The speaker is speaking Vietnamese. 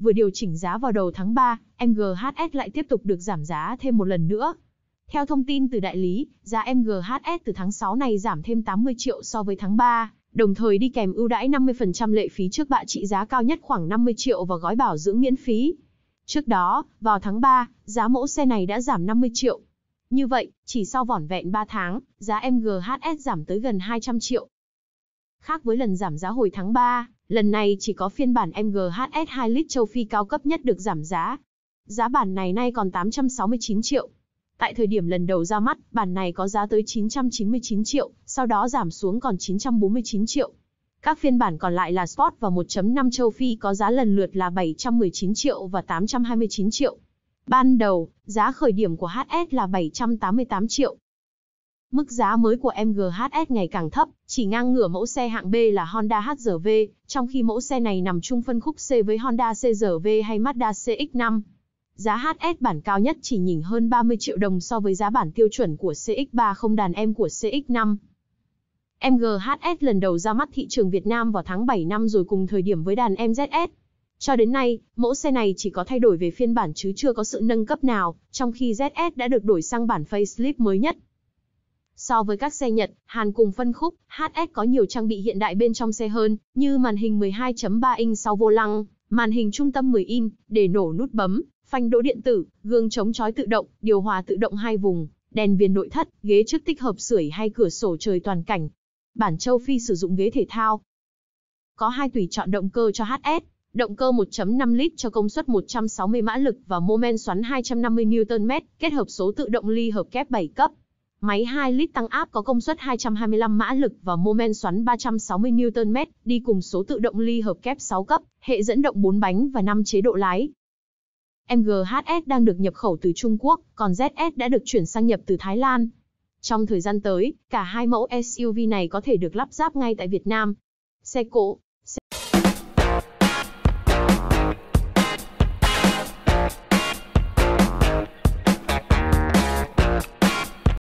vừa điều chỉnh giá vào đầu tháng 3, MGHS lại tiếp tục được giảm giá thêm một lần nữa. Theo thông tin từ đại lý, giá MGHS từ tháng 6 này giảm thêm 80 triệu so với tháng 3, đồng thời đi kèm ưu đãi 50% lệ phí trước bạ trị giá cao nhất khoảng 50 triệu và gói bảo dưỡng miễn phí. Trước đó, vào tháng 3, giá mẫu xe này đã giảm 50 triệu. Như vậy, chỉ sau vỏn vẹn 3 tháng, giá MGHS giảm tới gần 200 triệu. Khác với lần giảm giá hồi tháng 3, Lần này chỉ có phiên bản MGHS 2 lít châu Phi cao cấp nhất được giảm giá. Giá bản này nay còn 869 triệu. Tại thời điểm lần đầu ra mắt, bản này có giá tới 999 triệu, sau đó giảm xuống còn 949 triệu. Các phiên bản còn lại là Sport và 1.5 châu Phi có giá lần lượt là 719 triệu và 829 triệu. Ban đầu, giá khởi điểm của HS là 788 triệu, Mức giá mới của MGHS ngày càng thấp, chỉ ngang ngửa mẫu xe hạng B là Honda HRV, trong khi mẫu xe này nằm chung phân khúc C với Honda CRV hay Mazda CX-5. Giá HS bản cao nhất chỉ nhỉnh hơn 30 triệu đồng so với giá bản tiêu chuẩn của CX-3 không đàn em của CX-5. MGHS lần đầu ra mắt thị trường Việt Nam vào tháng 7 năm rồi cùng thời điểm với đàn em ZS. Cho đến nay, mẫu xe này chỉ có thay đổi về phiên bản chứ chưa có sự nâng cấp nào, trong khi ZS đã được đổi sang bản facelift mới nhất. So với các xe Nhật, Hàn cùng phân khúc, HS có nhiều trang bị hiện đại bên trong xe hơn, như màn hình 12.3 inch sau vô lăng, màn hình trung tâm 10 inch, để nổ nút bấm, phanh đỗ điện tử, gương chống chói tự động, điều hòa tự động hai vùng, đèn viền nội thất, ghế trước tích hợp sưởi hay cửa sổ trời toàn cảnh. Bản châu Phi sử dụng ghế thể thao. Có hai tùy chọn động cơ cho HS, động cơ 1.5 lít cho công suất 160 mã lực và mô men xoắn 250 Nm, kết hợp số tự động ly hợp kép 7 cấp. Máy 2 lít tăng áp có công suất 225 mã lực và mô men xoắn 360 Nm, đi cùng số tự động ly hợp kép 6 cấp, hệ dẫn động 4 bánh và 5 chế độ lái. MGHS đang được nhập khẩu từ Trung Quốc, còn ZS đã được chuyển sang nhập từ Thái Lan. Trong thời gian tới, cả hai mẫu SUV này có thể được lắp ráp ngay tại Việt Nam. Xe cộ